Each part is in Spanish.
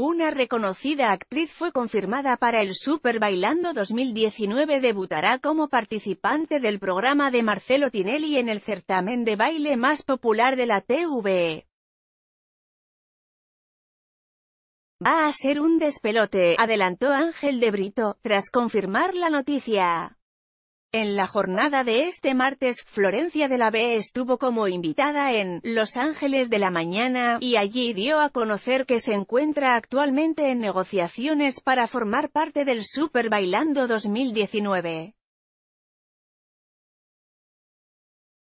Una reconocida actriz fue confirmada para el Super Bailando 2019 debutará como participante del programa de Marcelo Tinelli en el certamen de baile más popular de la TV. Va a ser un despelote, adelantó Ángel de Brito, tras confirmar la noticia. En la jornada de este martes, Florencia de la B estuvo como invitada en Los Ángeles de la Mañana, y allí dio a conocer que se encuentra actualmente en negociaciones para formar parte del Super Bailando 2019.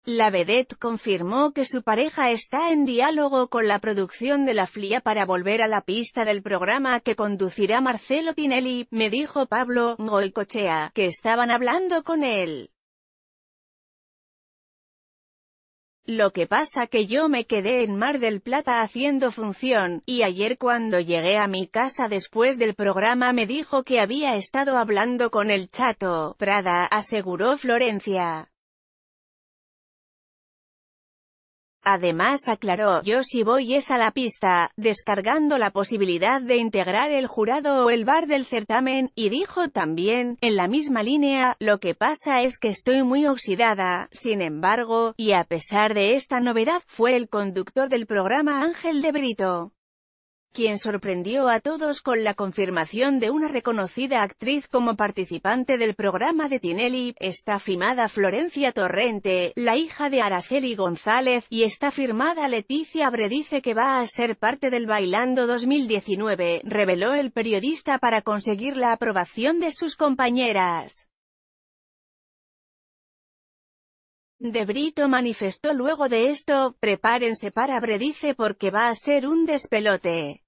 La vedette confirmó que su pareja está en diálogo con la producción de La Flia para volver a la pista del programa que conducirá Marcelo Tinelli, me dijo Pablo Goicochea, que estaban hablando con él. Lo que pasa que yo me quedé en Mar del Plata haciendo función, y ayer cuando llegué a mi casa después del programa me dijo que había estado hablando con el Chato, Prada, aseguró Florencia. Además aclaró, yo si voy es a la pista, descargando la posibilidad de integrar el jurado o el bar del certamen, y dijo también, en la misma línea, lo que pasa es que estoy muy oxidada, sin embargo, y a pesar de esta novedad fue el conductor del programa Ángel de Brito quien sorprendió a todos con la confirmación de una reconocida actriz como participante del programa de Tinelli, está firmada Florencia Torrente, la hija de Araceli González, y está firmada Leticia Bredice que va a ser parte del Bailando 2019, reveló el periodista para conseguir la aprobación de sus compañeras. De Brito manifestó luego de esto, prepárense para Bredice porque va a ser un despelote.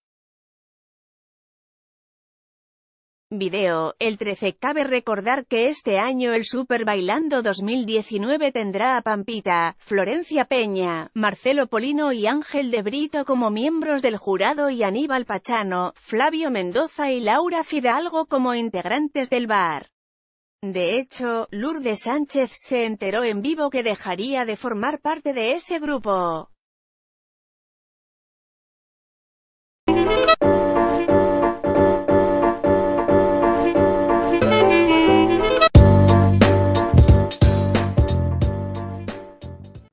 Video, el 13. Cabe recordar que este año el Super Bailando 2019 tendrá a Pampita, Florencia Peña, Marcelo Polino y Ángel de Brito como miembros del jurado y Aníbal Pachano, Flavio Mendoza y Laura Fidalgo como integrantes del bar. De hecho, Lourdes Sánchez se enteró en vivo que dejaría de formar parte de ese grupo.